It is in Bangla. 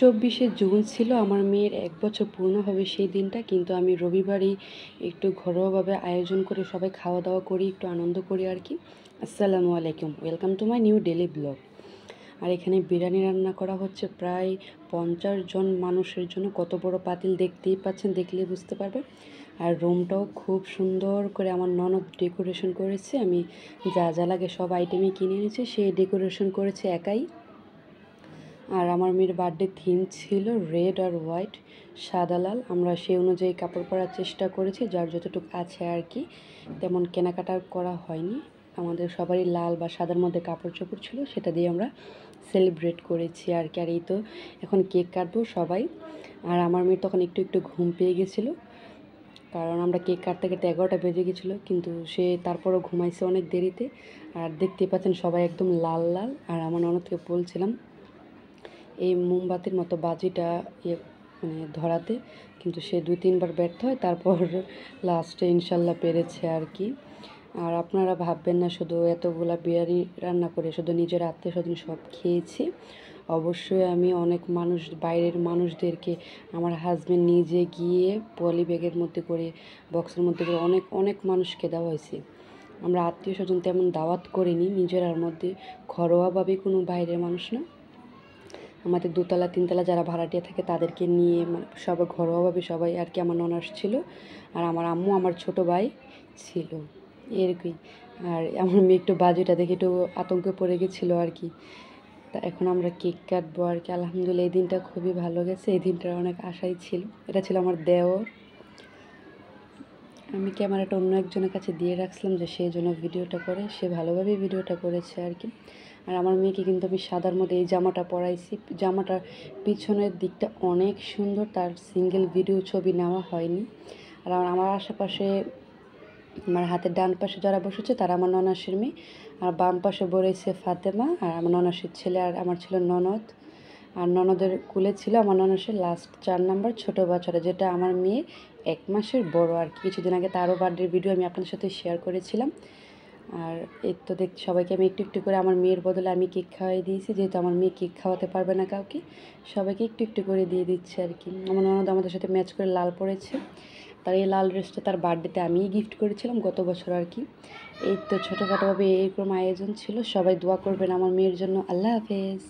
চব্বিশে জুন ছিল আমার মেয়ের এক বছর পূর্ণ হবে সেই দিনটা কিন্তু আমি রবিবারই একটু ঘরোয়াভাবে আয়োজন করে সবাই খাওয়া দাওয়া করি একটু আনন্দ করি আর কি আসসালামু আলাইকুম welcome to my new daily blog আর এখানে বিরিয়ানি রান্না করা হচ্ছে প্রায় পঞ্চাশ জন মানুষের জন্য কত বড় পাতিল দেখতেই পাচ্ছেন দেখলে বুঝতে পারবে আর রুমটাও খুব সুন্দর করে আমার ননদ ডেকোরেশন করেছে আমি যা যা লাগে সব আইটেমই কিনে এনেছি সেই ডেকোরেশন করেছে একাই আর আমার মেয়ের বার্থডে থিম ছিল রেড আর হোয়াইট সাদা লাল আমরা সেই অনুযায়ী কাপড় পরার চেষ্টা করেছি যার যতটুকু আছে আর কি তেমন কেনাকাটা করা হয়নি আমাদের সবারই লাল বা সাদার মধ্যে কাপড় চোপড় ছিল সেটা দিয়ে আমরা সেলিব্রেট করেছি আর কি আর এই তো এখন কেক কাটবো সবাই আর আমার মেয়ের তখন একটু একটু ঘুম পেয়ে গেছিলো কারণ আমরা কেক কাটতে কাটতে এগারোটা বেজে গেছিলো কিন্তু সে তারপরও ঘুমাইছে অনেক দেরিতে আর দেখতে পাচ্ছেন সবাই একদম লাল লাল আর আমার অনেককে বলছিলাম এই মোমবাতির মতো বাজিটা ইয়ে মানে ধরাতে কিন্তু সে দুই তিনবার ব্যর্থ হয় তারপর লাস্টে ইনশাল্লাহ পেরেছে আর কি আর আপনারা ভাববেন না শুধু এতগুলা বিরিয়ানি রান্না করে শুধু নিজের আত্মীয় স্বজন সব খেয়েছি অবশ্যই আমি অনেক মানুষ বাইরের মানুষদেরকে আমার হাজব্যান্ড নিজে গিয়ে পলি ব্যাগের মধ্যে করে বক্সের মধ্যে করে অনেক অনেক মানুষকে দেওয়া হয়েছে আমরা আত্মীয় স্বজন তেমন দাওয়াত করিনি নিজেরার মধ্যে ঘরোয়াভাবে কোনো বাইরের মানুষ না আমাদের দোতলা তিনতলা যারা ভাড়াটিয়া থাকে তাদেরকে নিয়ে মানে সবাই ঘরোয়াভাবে সবাই আর কি আমার ননাস ছিল আর আমার আম্মু আমার ছোট ভাই ছিল এর কি আর আমার মেয়ে একটু বাজেটা দেখে একটু আতঙ্কে পড়ে গেছিলো আর কি তা এখন আমরা কেক কাটবো আর কি আলহামদুলিল্লাহ এই দিনটা খুবই ভালো গেছে এই দিনটার অনেক আশাই ছিল এটা ছিল আমার দেওর আমি ক্যামেরাটা অন্য একজনের কাছে দিয়ে রাখছিলাম যে সেই জন্য ভিডিওটা করে সে ভালোভাবেই ভিডিওটা করেছে আর কি আর আমার মেয়েকে কিন্তু আমি সাদার মধ্যে এই জামাটা পরাইছি জামাটার পিছনের দিকটা অনেক সুন্দর তার সিঙ্গেল ভিডিও ছবি নেওয়া হয়নি আর আমার আশেপাশে আমার হাতের ডান পাশে যারা বসেছে তারা আমার ননাসের মেয়ে আর বাম পাশে বলেছে ফাতেমা আর আমার ননাসের ছেলে আর আমার ছিল ননদ আর ননদের কুলে ছিল আমার ননসের লাস্ট চার নাম্বার ছোট বাচ্চারা যেটা আমার মেয়ে এক মাসের বড় আর কিছুদিন আগে তারও বার্থডের ভিডিও আমি আপনাদের সাথে শেয়ার করেছিলাম আর এর তো দেখ সবাইকে আমি একটু একটু করে আমার মেয়ের বদলে আমি কেক খাওয়াই দিয়েছি যেহেতু আমার মেয়ে কেক খাওয়াতে পারবে না কাউকে সবাইকে একটু একটু করে দিয়ে দিচ্ছে আর কি আমার ননদ আমাদের সাথে ম্যাচ করে লাল পড়েছে তার এই লাল ড্রেসটা তার বার্থডেতে আমিই গিফট করেছিলাম গত বছর আর কি এই তো ছোটোখাটোভাবে এইরকম আয়োজন ছিল সবাই দোয়া করবেন আমার মেয়ের জন্য আল্লাহ হাফেজ